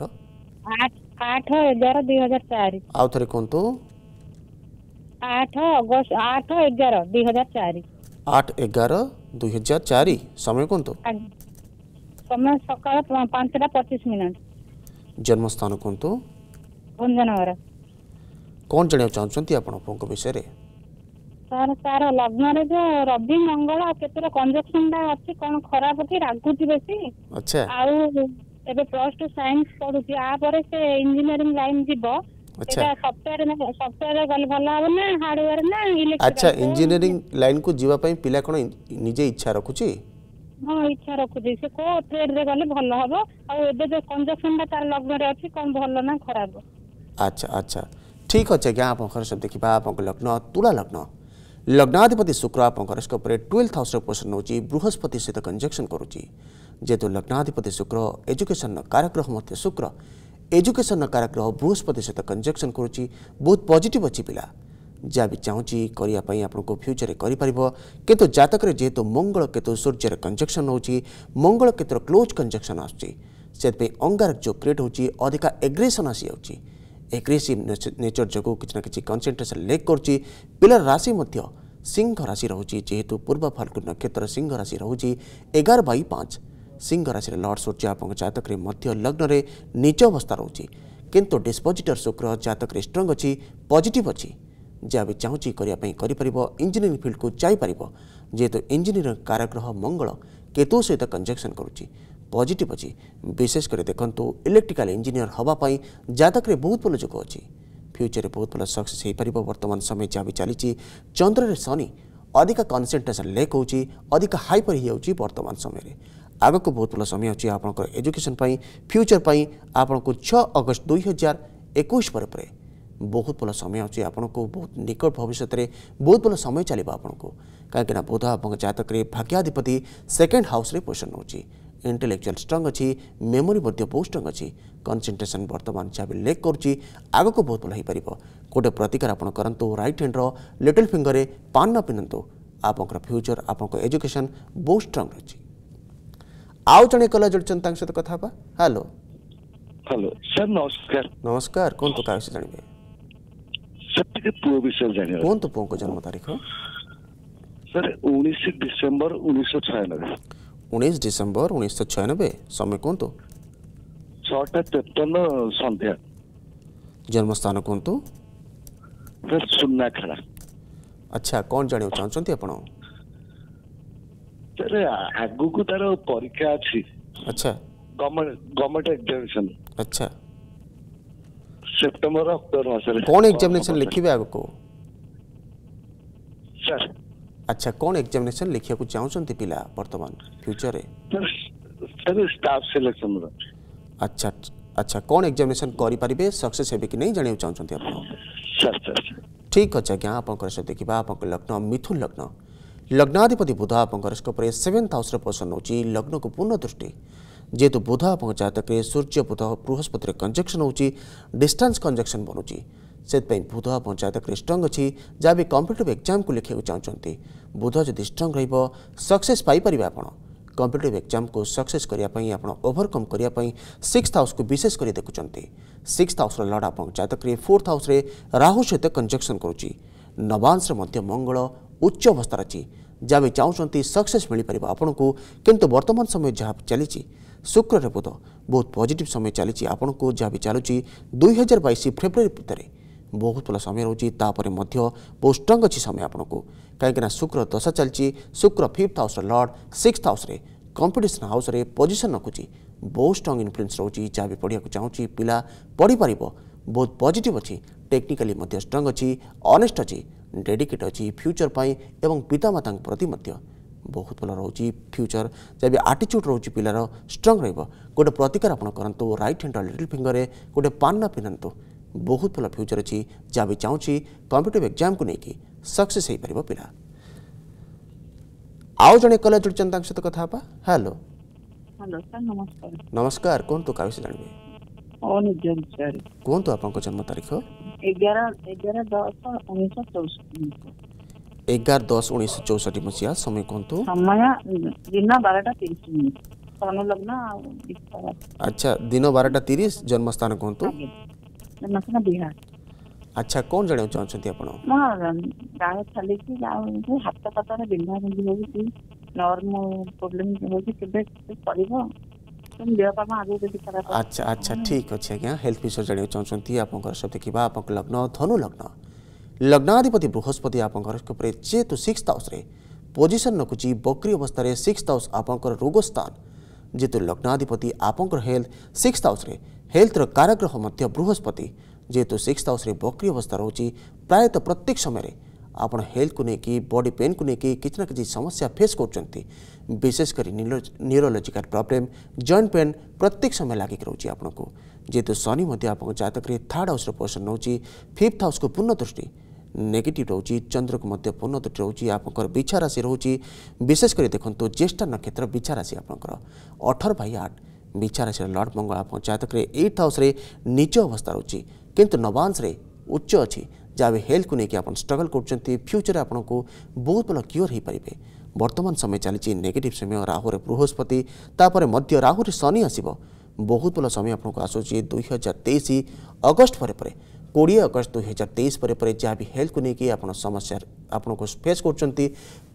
ଆଠ ଏଗାର ଦୁଇ ହଜାର ଚାରି ଆଉ ଥରେ କୁହନ୍ତୁ ଆଠ ଅଗଷ୍ଟ ଆଠ ଏଗାର ଦୁଇ ହଜାର ଚାରି
ଆଠ ଏଗାର ଦୁଇ ହଜାର ଚାରି ସମୟ କୁହନ୍ତୁ
ସମୟ ସକାଳ ପାଞ୍ଚଟା ପଚିଶ ମିନିଟ
ଜନ୍ମସ୍ଥାନ କୁହନ୍ତୁ ଭଞ୍ଜନଗର କ'ଣ ଜାଣିବାକୁ ଚାହୁଁଛନ୍ତି ଆପଣ ଆପଣଙ୍କ ବିଷୟରେ
ସାର୍ ସାର୍ ଲଗ୍ନରେ ଯୋଉ ରବି ମଙ୍ଗଳ ଆଉ କେତେଟା କଞ୍ଜକ୍ସନଟା ଅଛି କ'ଣ ଖରାପ ଅଛି ରାଗୁଛି ବେଶୀ ଆଚ୍ଛା ଆଉ ଏବେ ପ୍ଲସ୍ ଟୁ ସାଇନ୍ସ ପଢୁଛି ଆପରେ ସେ ଇଞ୍ଜିନିୟରିଂ ଲାଇନ ଯିବ ଆଚ୍ଛା ସଫ୍ଟୱେର ସଫ୍ଟୱେର ଗଲେ ଭଲ ହବ ନା ହାର୍ଡୱେର ନା ଆଚ୍ଛା ଇଞ୍ଜିନିୟରିଂ
ଲାଇନ କୁ ଯିବା ପାଇଁ ପିଲା କ'ଣ ନିଜେ ଇଚ୍ଛା ରଖୁଛି
ହଁ ଇଚ୍ଛା ରଖୁଛି ସେ କୋଉ ଟ୍ରେଡରେ ଗଲେ ଭଲ ହବ ଆଉ ଏବେ ଯୋଉ କଞ୍ଜକ୍ସନଟା ତାର ଲଗ୍ନରେ ଅଛି କ'ଣ ଭଲ ନା ଖରାପ
ଆଚ୍ଛା ଆଚ୍ଛା ଠିକ୍ ଅଛି ଆଜ୍ଞା ଆପଣଙ୍କ ଘର ସବୁ ଦେଖିବା ଆପଣଙ୍କ ଲଗ୍ନ ତୁଳା ଲଗ୍ନ ଲଗ୍ନାଧିପତି ଶୁକ୍ର ଆପଣଙ୍କ ଘରସ୍କୋପରେ ଟୁଏଲ୍ଭ ହାଉସ୍ର ପୋଷଣ ନେଉଛି ବୃହସ୍ପତି ସହିତ କଞ୍ଜକ୍ସନ୍ କରୁଛି जेहेतु लग्नाधिपति शुक्र एजुकेशन कार्यक्रम शुक्र एजुकेशन कार्यक्रम बृहस्पति सहित कंजक्शन कर बहुत पजिट अच्छी पिला जहाँ भी चाहिए करवाई आपको फ्यूचर करतु जतक जेहेतु मंगल केतु सूर्य कंजक्शन हो मंगल केतुर क्लोज कंजक्शन आसपाई अंगार जो क्रिएट होधिका एग्रेसन आसी जा एग्रेसीव नेचर जो कि ना कि कनसेनट्रेसन लेक कर पिलर राशि सिंह राशि रोचे जेहेतु पूर्व फाल्गुन नक्षत्र सिंह राशि रोचे एगार बै पाँच ସିଂହ ରାଶିରେ ଲର୍ଡ଼ ସୂର୍ଯ୍ୟ ଆପଣଙ୍କ ଜାତକରେ ମଧ୍ୟ ଲଗ୍ନରେ ନିଜ ଅବସ୍ଥା ରହୁଛି କିନ୍ତୁ ଡିସ୍ପୋଜିଟର ଶୁକ୍ର ଜାତକରେ ଷ୍ଟ୍ରଙ୍ଗ ଅଛି ପଜିଟିଭ୍ ଅଛି ଯାହା ବି ଚାହୁଁଛି କରିବା ପାଇଁ କରିପାରିବ ଇଞ୍ଜିନିୟରିଂ ଫିଲ୍ଡକୁ ଯାଇପାରିବ ଯେହେତୁ ଇଞ୍ଜିନିୟରିଂ କାରଗ୍ରହ ମଙ୍ଗଳ କେତୁ ସହିତ କଞ୍ଜକ୍ସନ୍ କରୁଛି ପଜିଟିଭ୍ ଅଛି ବିଶେଷ କରି ଦେଖନ୍ତୁ ଇଲେକ୍ଟ୍ରିକାଲ୍ ଇଞ୍ଜିନିୟର ହେବା ପାଇଁ ଜାତକରେ ବହୁତ ଭଲ ଯୋଗ ଅଛି ଫ୍ୟୁଚରରେ ବହୁତ ଭଲ ସକ୍ସେସ୍ ହୋଇପାରିବ ବର୍ତ୍ତମାନ ସମୟ ଯାହା ବି ଚାଲିଛି ଚନ୍ଦ୍ରରେ ଶନି ଅଧିକ କନ୍ସେଣ୍ଟ୍ରେସନ୍ ଲେକ୍ ହେଉଛି ଅଧିକ ହାଇପର୍ ହୋଇଯାଉଛି ବର୍ତ୍ତମାନ ସମୟରେ ଆଗକୁ ବହୁତଗୁଡ଼ା ସମୟ ଅଛି ଆପଣଙ୍କର ଏଜୁକେସନ୍ ପାଇଁ ଫ୍ୟୁଚର୍ ପାଇଁ ଆପଣଙ୍କୁ ଛଅ ଅଗଷ୍ଟ ଦୁଇ ହଜାର ଏକୋଇଶ ପରେ ପରେ ବହୁତ ଭଲ ସମୟ ଅଛି ଆପଣଙ୍କୁ ବହୁତ ନିକଟ ଭବିଷ୍ୟତରେ ବହୁତ ଭଲ ସମୟ ଚାଲିବ ଆପଣଙ୍କୁ କାହିଁକିନା ବୁଧ ଆପଣଙ୍କ ଜାତକରେ ଭାଗ୍ୟାଧିପତି ସେକେଣ୍ଡ ହାଉସ୍ରେ ପୋଜିସନ୍ ନେଉଛି ଇଣ୍ଟେଲେକ୍ଚୁଆଲ୍ ଷ୍ଟ୍ରଙ୍ଗ୍ ଅଛି ମେମୋରି ମଧ୍ୟ ବହୁତ ଷ୍ଟ୍ରଙ୍ଗ୍ ଅଛି କନ୍ସେନ୍ଟ୍ରେସନ୍ ବର୍ତ୍ତମାନ ଯାହା ବି ଲେକ୍ କରୁଛି ଆଗକୁ ବହୁତ ଭଲ ହୋଇପାରିବ ଗୋଟେ ପ୍ରତିକାର ଆପଣ କରନ୍ତୁ ରାଇଟ୍ ହ୍ୟାଣ୍ଡର ଲିଟିଲ୍ ଫିଙ୍ଗରରେ ପାନ ପିନ୍ଧନ୍ତୁ ଆପଣଙ୍କର ଫ୍ୟୁଚର୍ ଆପଣଙ୍କ ଏଜୁକେସନ୍ ବହୁତ ଷ୍ଟ୍ରଙ୍ଗ୍ ରହିଛି ଆଉ ଜଣେ କଲର ଯୋଡ଼ିଛନ୍ତି ତାଙ୍କ ସହିତ କଥା ହେବା ହ୍ୟାଲୋ ହ୍ୟାଲୋ ସାର୍ ନମସ୍କାର ନମସ୍କାର କୁହନ୍ତୁ କାହା ବିଷୟ ଜାଣିବେ ସାର୍ ଟିକେ ପୁଅ ବିଷୟରେ ଜାଣିବେ କୁହନ୍ତୁ ପୁଅଙ୍କ ଜନ୍ମ ତାରିଖ ସାର୍ ଉଣେଇଶ ଡିସେମ୍ବର ଉଣେଇଶହ ଛୟାନବେ ଉଣେଇଶ ଡିସେମ୍ବର ଉଣେଇଶହ ଛୟାନବେ ସମୟ କୁହନ୍ତୁ
ଛଅଟା ତେପନ ସନ୍ଧ୍ୟା
ଜନ୍ମସ୍ଥାନ କୁହନ୍ତୁ
ସାର୍ ସୁନାଖେଳା
ଆଚ୍ଛା କ'ଣ ଜାଣିବାକୁ ଚାହୁଁଛନ୍ତି ଆପଣ
ସାର୍ ଆଗକୁ ତାର ପରୀକ୍ଷା ଅଛି ଆଚ୍ଛା ଗଭର୍ଣ୍ଣମେଣ୍ଟ ଏକ୍ସାମିନେସନ୍
ଆଚ୍ଛା ସେପ୍ଟେମ୍ବର
ଅକ୍ଟୋବର ମାସରେ କଣ ଏକ୍ସାମିନେସନ୍ ଲେଖିବେ ଆଗକୁ ସାର୍
ଆଚ୍ଛା କଣ ଏକ୍ସାମିନେସନ୍ ଲେଖିବାକୁ ଚାହୁଁଛନ୍ତି ପିଲା ବର୍ତ୍ତମାନ ଫ୍ୟୁଚରରେ
ଷ୍ଟାଫ୍ ସିଲେକ୍ସନ୍ର
ଆଚ୍ଛା ଆଚ୍ଛା କଣ ଏକ୍ସାମିନେସନ୍ କରିପାରିବେ ସକ୍ସେସ୍ ହେବେ କି ନାହିଁ ଜାଣିବାକୁ ଚାହୁଁଛନ୍ତି ଆପଣ ସାର୍ ସାର୍ ଠିକ୍ ଅଛି ଆଜ୍ଞା ଆପଣଙ୍କର ସେ ଦେଖିବା ଆପଣଙ୍କ ଲଗ୍ନ ମିଥୁନ ଲଗ୍ନ लग्नाधिपति बुध आप सेवेन्थ हाउस पोजन हो लग्न को पूर्ण दृष्टि जेहेतु बुध आप जतक सूर्य बुध बृहस्पति में कंजक्शन होटान्स कंजक्शन बनुच्च से बुध आप जतक स्ट्रंग अच्छी जहाँ भी कंपिटेटिव एक्जाम को लिखे चाहते बुध जदि स्ट्रंग रक्से आपड़ कंपिटेटिव एक्जाम को सक्सेस करने ओभरकम करने सिक्स हाउस को विशेषकर देखुं सिक्स हाउस लड़ आप जतक फोर्थ हाउस राहु सहित कंजक्शन करुच्ची मंगल ଉଚ୍ଚ ଅବସ୍ଥା ଅଛି ଯାହା ବି ଚାହୁଁଛନ୍ତି ସକ୍ସେସ୍ ମିଳିପାରିବ ଆପଣଙ୍କୁ କିନ୍ତୁ ବର୍ତ୍ତମାନ ସମୟ ଯାହା ଚାଲିଛି ଶୁକ୍ରରେ ବୁଧ ବହୁତ ପଜିଟିଭ୍ ସମୟ ଚାଲିଛି ଆପଣଙ୍କୁ ଯାହା ବି ଚାଲୁଛି ଦୁଇ ହଜାର ବାଇଶ ଫେବୃଆରୀ ଭିତରେ ବହୁତ ଭଲ ସମୟ ରହୁଛି ତାପରେ ମଧ୍ୟ ବହୁତ ଷ୍ଟ୍ରଙ୍ଗ ଅଛି ସମୟ ଆପଣଙ୍କୁ କାହିଁକିନା ଶୁକ୍ର ଦଶା ଚାଲିଛି ଶୁକ୍ର ଫିଫ୍ଥ ହାଉସ୍ର ଲର୍ଡ଼ ସିକ୍ସଥ ହାଉସ୍ରେ କମ୍ପିଟିସନ୍ ହାଉସ୍ରେ ପୋଜିସନ୍ ରଖୁଛି ବହୁତ ଷ୍ଟ୍ରଙ୍ଗ ଇନଫ୍ଲୁଏନ୍ସ ରହୁଛି ଯାହା ବି ପଢ଼ିବାକୁ ଚାହୁଁଛି ପିଲା ପଢ଼ିପାରିବ ବହୁତ ପଜିଟିଭ୍ ଅଛି ଟେକ୍ନିକାଲି ମଧ୍ୟ ଷ୍ଟ୍ରଙ୍ଗ ଅଛି ଅନେଷ୍ଟ ଅଛି ଡେଡିକେଟ୍ ଅଛି ଫ୍ୟୁଚର୍ ପାଇଁ ଏବଂ ପିତାମାତାଙ୍କ ପ୍ରତି ମଧ୍ୟ ବହୁତ ଭଲ ରହୁଛି ଫ୍ୟୁଚର୍ ଯେବେ ଆଟିଚ୍ୟୁଡ଼୍ ରହୁଛି ପିଲାର ଷ୍ଟ୍ରଙ୍ଗ୍ ରହିବ ଗୋଟେ ପ୍ରତିକାର ଆପଣ କରନ୍ତୁ ରାଇଟ୍ ହ୍ୟାଣ୍ଡ ଲିଟିଲ୍ ଫିଙ୍ଗର୍ରେ ଗୋଟେ ପାନ୍ନା ପିନ୍ଧନ୍ତୁ ବହୁତ ଭଲ ଫ୍ୟୁଚର୍ ଅଛି ଯାହା ବି ଚାହୁଁଛି କମ୍ପିଟେଟିଭ୍ ଏକ୍ଜାମ୍କୁ ନେଇକି ସକ୍ସେସ୍ ହୋଇପାରିବ ପିଲା ଆଉ ଜଣେ କଲେଜ ଜୁଡ଼ିଛନ୍ତି ତାଙ୍କ ସହିତ କଥା ହେବା ହ୍ୟାଲୋ
ହ୍ୟାଲୋ ସାର୍ ନମସ୍କାର
ନମସ୍କାର କୁହନ୍ତୁ କାହା ବିଷୟରେ ଜାଣିବେ କୁହନ୍ତୁ ଆପଣଙ୍କ ଜନ୍ମ ତାରିଖ
ग्यारह ग्यारह दस उन्नीस सौ
चौसठ एगार दस उन्नीस चौसठ मसीहा समय कहतु तो? समय
दिन बारटा तीस लग्न
अच्छा दिन बारटा तीस जन्मस्थान कहतु तो?
जन्मस्थान बिहार
अच्छा कौन जाना चाहते आप
गाँव चली हाथ पातर बिंधा बिंधी हूँ नर्म प्रोब्लेम हूँ केवे पड़ो हाँ, अच्छा अच्छा ठीक
अच्छे आज्ञा हेल्थ विषय जानक चाहती आप देखा आप लग्न धनु लग्न लग्नाधिपति बृहस्पति आप जेहेतु सिक्स हाउस पोजिशन रखुच बकरी अवस्था सिक्स हाउस आप रोग स्थान जेहेतु लग्नाधिपति आप हेल्थ सिक्स हाउस हेल्थर कारग्रह बृहस्पति जेहेतु सिक्स हाउस बकरी अवस्था रोचे प्रायत प्रत्येक समय आपण हेल्थ को लेकिन बॉडी पेन को लेकिन किसी ना कि समस्या फेस करशेषकर न्यूरोलोजिकाल प्रोब्लेम जॉइंट पेन प्रत्येक समय लग रही आपन को जेहतु शनि आप जतक थार्ड हाउस पोजिशन रोच फिफ्थ हाउस को पूर्ण दृष्टि नेगेट रोचे चंद्र को मैं पूर्ण दृष्टि रोचे आपंकर विछा राशि विशेषकर देखो तो ज्येष्ठ नक्षत्र विछा आप अठर बै आठ विछा राशि लड मंगल आप जतक एट हाउस निच अवस्था रोचे किंतु नवांश उच्च अच्छी जहाँ भी हेल्थ को लेकिन आप स्ट्रगल कर फ्यूचर आपको बहुत भल क्योर हो पारे बर्तमान समय चली नेगेटिव समय राहु बृहस्पति तापर मध्य राहु शनि आसब बहुत भल समय आपको आसूस दुई हजार तेईस अगस्ट पर कोड़े अगस्त दुई हजार तेईस पर पर जहाँ भी हेल्थ को लेकिन आप समस्या आपको फेस कर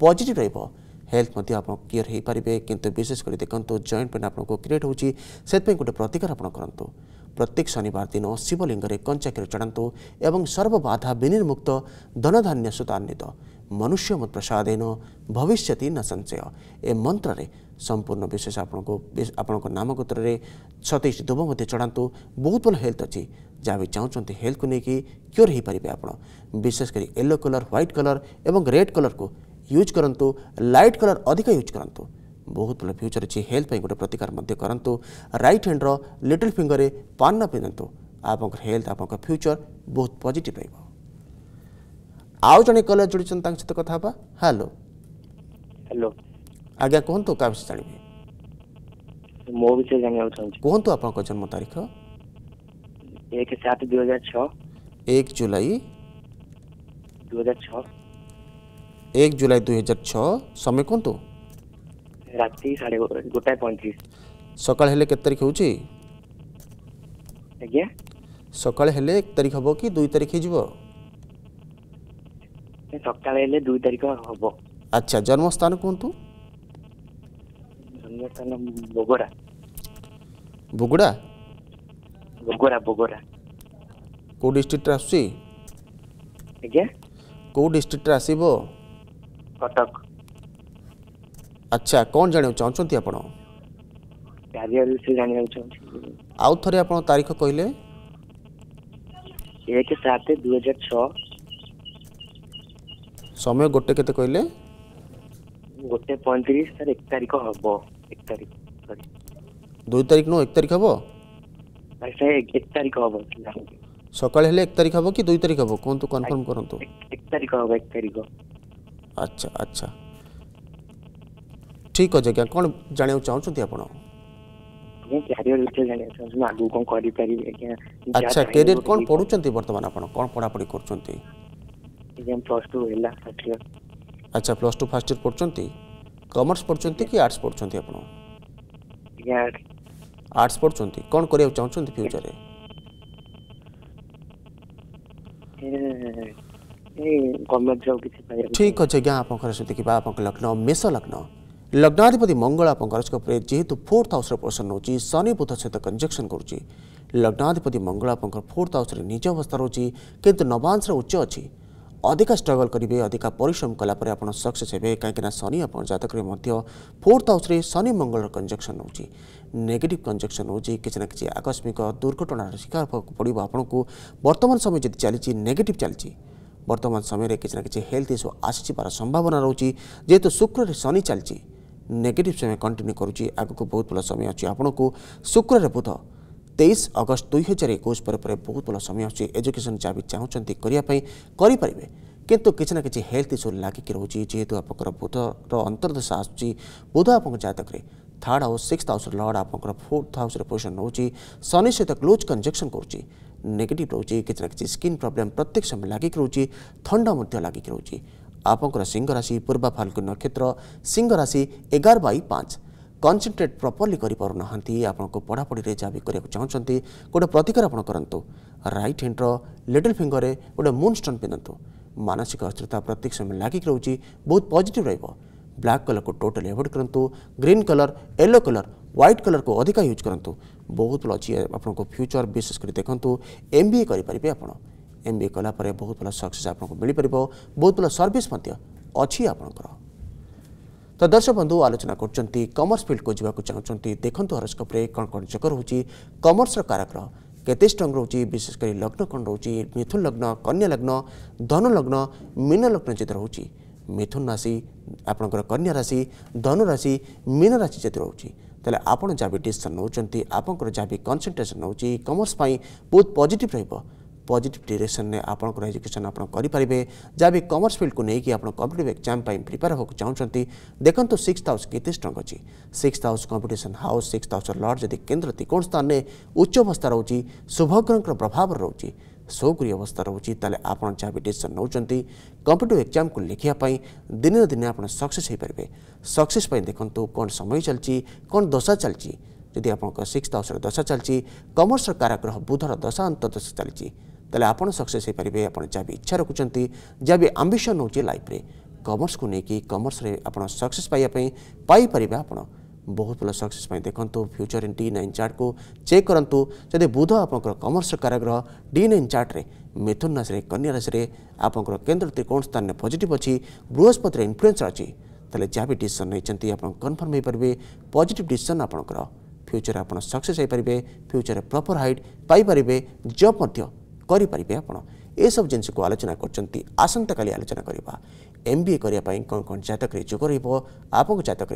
पजिट र हेल्थ हो पारे कि विशेषकर देखो जयंट पेन आपको क्रिएट होती गोटे प्रतिकार आपत करूँ ପ୍ରତ୍ୟେକ ଶନିବାର ଦିନ ଶିବଲିଙ୍ଗରେ କଞ୍ଚାକ୍ଷର ଚଢ଼ାନ୍ତୁ ଏବଂ ସର୍ବବାଧା ବିନିର୍ମୁକ୍ତ ଧନଧାନ୍ୟ ସୁତାନ୍ୱିତ ମନୁଷ୍ୟ ପ୍ରସାଦେନ ଭବିଷ୍ୟତି ନ ସଂଶୟ ଏ ମନ୍ତ୍ରରେ ସମ୍ପୂର୍ଣ୍ଣ ବିଶେଷ ଆପଣଙ୍କୁ ଆପଣଙ୍କ ନାମଗୋତ୍ରରେ ସତେଇଶ ଦୁବ ମଧ୍ୟ ଚଢ଼ାନ୍ତୁ ବହୁତ ଭଲ ହେଲ୍ଥ ଅଛି ଯାହା ବି ଚାହୁଁଛନ୍ତି ହେଲ୍ଥକୁ ନେଇକି କ୍ୟୋର ହୋଇପାରିବେ ଆପଣ ବିଶେଷ କରି ୟେଲୋ କଲର୍ ହ୍ୱାଇଟ୍ କଲର୍ ଏବଂ ରେଡ୍ କଲର୍କୁ ୟୁଜ୍ କରନ୍ତୁ ଲାଇଟ୍ କଲର୍ ଅଧିକ ୟୁଜ୍ କରନ୍ତୁ ବହୁତ ଭଲ ଫ୍ୟୁଚର୍ ଅଛି ହେଲ୍ଥ ପାଇଁ ଗୋଟେ ପ୍ରତିକାର ମଧ୍ୟ କରନ୍ତୁ ରାଇଟ୍ ହ୍ୟାଣ୍ଡର ଲିଟିଲ୍ ଫିଙ୍ଗରରେ ପାନ ପିନ୍ଧନ୍ତୁ ଆପଣଙ୍କର ହେଲ୍ଥ ଆପଣଙ୍କ ଫ୍ୟୁଚର୍ ବହୁତ ପଜିଟିଭ୍ ରହିବ ଆଉ ଜଣେ କଲର୍ ଯୋଡ଼ିଛନ୍ତି ତାଙ୍କ ସହିତ କଥା ହେବା ହ୍ୟାଲୋ ହ୍ୟାଲୋ ଆଜ୍ଞା କୁହନ୍ତୁ କାହା ବିଷୟରେ ଜାଣିବେ
ମୋ ବିଷୟରେ ଜାଣିବାକୁ ଚାହୁଁଛି
କୁହନ୍ତୁ ଆପଣଙ୍କ ଜନ୍ମ ତାରିଖ
ଏକ ସାତ ଦୁଇ ହଜାର ଛଅ ଏକ ଜୁଲାଇ ଦୁଇ ହଜାର ଛଅ
ଏକ ଜୁଲାଇ ଦୁଇ ହଜାର ଛଅ ସମୟ କୁହନ୍ତୁ
ରାତି ସାଢ଼େ ଗୋଟାଏ ପଇଁତିରିଶ
ସକାଳେ ହେଲେ କେତେ ତାରିଖ ହେଉଛି ଆଜ୍ଞା ସକାଳେ ହେଲେ ଏକ ତାରିଖ ହେବ କି ଦୁଇ ତାରିଖ ହେଇଯିବ
ସକାଳେ ହେଲେ ଦୁଇ ତାରିଖ ହେବ
ଆଚ୍ଛା ଜନ୍ମସ୍ଥାନ କୁହନ୍ତୁ
ଜନ୍ମସ୍ଥାନ ବଗଡ଼ା ବୁଗୁଡ଼ା ବଗଡ଼ା ବଗଡ଼ା
କେଉଁ ଡିଷ୍ଟ୍ରିକ୍ଟରେ ଆସୁଛି ଆଜ୍ଞା କେଉଁ ଡିଷ୍ଟ୍ରିକ୍ଟରେ ଆସିବ କଟକ আচ্ছা କ'ଣ ଜାଣିବାକୁ ଚାହୁଁଛନ୍ତି ଆପଣ
କ୍ୟାରିୟର ବିଷୟରେ ଜାଣିବାକୁ ଚାହୁଁଛନ୍ତି
ଆଉ ଥରେ ଆପଣ ତାରିଖ କହିଲେ
ଏକ ସାତ ଦୁଇ ହଜାର ଛଅ
ସମୟ ଗୋଟେ କେତେ କହିଲେ
ଗୋଟେ ପଇଁତିରିଶ ସାର୍ ଏକ ତାରିଖ ହବ ଏକ ତାରିଖ
ଦୁଇ ତାରିଖ ନୁହଁ ଏକ ତାରିଖ ହବ এক তারিখ হব সকালে হলে এক তারিখ হব কি দুই তারিখ হব কুহতু কনফার্ম করতু
এক তারিখ হব এক তারিখ
আচ্ছা আচ্ছা ଠିକ୍ ଅଛି ଆଜ୍ଞା କ'ଣ ଜାଣିବାକୁ ଚାହୁଁଛନ୍ତି ଆପଣ
ଆଚ୍ଛା କ୍ୟାରିୟର କ'ଣ
ପଢ଼ୁଛନ୍ତି ବର୍ତ୍ତମାନ ଆପଣ କ'ଣ ପଢ଼ାପଢ଼ି କରୁଛନ୍ତି ଆଚ୍ଛା ପ୍ଲସ୍ ଟୁ ଫାର୍ଷ୍ଟ ଇୟର ପଢ଼ୁଛନ୍ତି କମର୍ସ ପଢ଼ୁଛନ୍ତି କି ଆର୍ଟ୍ସ ପଢ଼ୁଛନ୍ତି ଆପଣ ଆର୍ଟ୍ସ ପଢ଼ୁଛନ୍ତି କ'ଣ କରିବାକୁ ଚାହୁଁଛନ୍ତି ଫ୍ୟୁଚରରେ ठीक अच्छे क्या आप लखनऊ मिस लखनऊ लग्नाधिपति जेहेतु फोर्थ हाउस र शनि बुध सहित कंजक्शन कर लग्नाधिपति मङ्गल फोर्थ हाउस निज अवस्था रहेछ कि नवांश उच्च अच्छी अधिक स्ट्रगल करेंगे अधिक परिश्रम कलापन सक्सेस हेर्नु कहीं शनि जकै मोर्थ हाउस्रे शनिम कन्जक्सन रहेछ कंजक्शन कन्जक्सन किसी न कि आकस्मिक दुर्घटना शिकार आपको बर्तमान समय जति चली नेगेट चलती वर्तमान समय रे न किल्थ आसी पार संभावना रोचे जेहेतु शुक्र शनि चलती नेगेटिव समय कंटिन्यू कर आगे बहुत भल समय अच्छी आपण को शुक्र बुध तेईस अगस्त दुई हजार एक पर, बहुत भल समय अच्छी एजुकेशन जहाँ भी चाहते करेंगे कितु किसी ना कि हेल्थ इश्यू लगिक रोचे जेहेतु आप बुधर अंतर्दशा आसध आप जतक third house six house lord आप फोर्थ हाउस पोजिशन रोच शनि सहित क्लोज कंजक्शन करुच्च नेगेटिव रोचे कि स्किन प्रोब्लेम प्रत्येक समय लगिक रोचे थंडा लगिक रोचे आपंकर सिंह राशि पूर्वा फाल्गुन नक्षत्र सिंह राशि एगार बै पाँच कनसनट्रेट प्रपर्ली गरिपारुना आपणको पढापढिरे जहाँ भी गरेको चाहन्छ गोटे प्रतिकार आप रईट ह्याण्डर लिटिल फिङ्गर गोटे मुन स्टोन पिन्धु मानसिक अस्थिरता प्रत्येक समय लग रही बहुत पजिटिभ रहेछ ब्ल्याक कलरको टोटाली एवोड करूँ green colour yellow colour white colour को अधिक यूज करूँ बहुत भल फ्यूचर विशेष गरी देखु एमबिए गरिपारे आप एम बी ए कला बहुत भल सक्से आपको मिल पार बहुत भल सर्स अच्छी आप तो दर्शक बंधु आलोचना करमर्स फिल्ड को जवाक चाहते देखो हरस्कोप कौन कौन जग रोच कमर्स काराग्रह केत स्ट्रंग रोज विशेषकर लग्न कौन रोच मिथुन लग्न कन्यालग्न धनलग्न मीनलग्न जो रोज मिथुन राशि आपण कन्या राशि धनुराशि मीन राशि जो रोच तेल आपड़ जहाँ भी डिशन नौकर जहाँ भी कनसनट्रेसन नौ कमर्स बहुत पजिट रहा पजिट डिरेसन आपंकर एजुकेशन आपरे जहाँ भी कमर्स फिल्ड को लेकिन आप कम्पिटेटिव एक्जाम प्रिपेयर होगा चाहते देखो सिक्स हाउस के स्ट्रंग अच्छी six house competition house six house lord जदि केन्द्र त्रिकोण स्थान में उच्चवस्था रोचे शुभग्रह प्रभाव रोचे ସଉକରି ଅବସ୍ଥା ରହୁଛି ତାହେଲେ ଆପଣ ଯାହା ବି ଡିସିସନ୍ ନେଉଛନ୍ତି କମ୍ପିଟିଭ୍ ଏକ୍ଜାମ୍କୁ ଲେଖିବା ପାଇଁ ଦିନେ ନା ଦିନେ ଆପଣ ସକ୍ସେସ୍ ହୋଇପାରିବେ ସକ୍ସେସ୍ ପାଇଁ ଦେଖନ୍ତୁ କ'ଣ ସମୟ ଚାଲିଛି କ'ଣ ଦଶା ଚାଲିଛି ଯଦି ଆପଣଙ୍କ ସିକ୍ସ ହାଉସ୍ର ଦଶା ଚାଲିଛି କମର୍ସର କାରାଗ୍ରହ ବୁଧର ଦଶା ଅନ୍ତର୍ଦଶା ଚାଲିଛି ତାହେଲେ ଆପଣ ସକ୍ସେସ୍ ହୋଇପାରିବେ ଆପଣ ଯାହା ବି ଇଚ୍ଛା ରଖୁଛନ୍ତି ଯାହା ବି ଆମ୍ବିସନ୍ ହେଉଛି ଲାଇଫ୍ରେ କମର୍ସକୁ ନେଇକି କମର୍ସରେ ଆପଣ ସକ୍ସେସ୍ ପାଇବା ପାଇଁ ପାଇପାରିବେ ଆପଣ ବହୁତ ଭଲ ସକ୍ସେସ୍ ପାଇଁ ଦେଖନ୍ତୁ ଫ୍ୟୁଚର୍ ଇନ୍ ଡି ନାଇନ୍ ଚାର୍ଟକୁ ଚେକ୍ କରନ୍ତୁ ଯଦି ବୁଧ ଆପଣଙ୍କର କମର୍ସ କାରାଗ୍ରହ ଡି ନାଇନ୍ ଚାର୍ଟରେ ମିଥୁନ ରାଶିରେ କନ୍ୟା ରାଶିରେ ଆପଣଙ୍କର କେନ୍ଦ୍ର ତ୍ରିକୋଣ ସ୍ଥାନରେ ପଜିଟିଭ୍ ଅଛି ବୃହସ୍ପତିରେ ଇନଫ୍ଲୁଏନ୍ସ ଅଛି ତାହେଲେ ଯାହା ବି ଡିସିସନ୍ ନେଇଛନ୍ତି ଆପଣ କନଫର୍ମ ହୋଇପାରିବେ ପଜିଟିଭ୍ ଡିସିସନ୍ ଆପଣଙ୍କର ଫ୍ୟୁଚର୍ ଆପଣ ସକ୍ସେସ୍ ହୋଇପାରିବେ ଫ୍ୟୁଚର୍ରେ ପ୍ରପର୍ ହାଇଟ୍ ପାଇପାରିବେ ଜବ୍ ମଧ୍ୟ करेंगे आप सब जिन आलोचना करसंता का आलोचना करवा एम बी ए करवाई कौन कौन जतक रोग जतक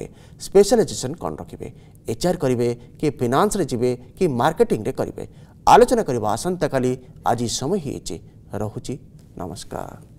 स्पेशलाइजेसन कौन रखे एच आर करेंगे कि फिनान्स जीवे कि मार्केटिंग करेंगे आलोचना करवा आसंता का आज समय ही रोचे नमस्कार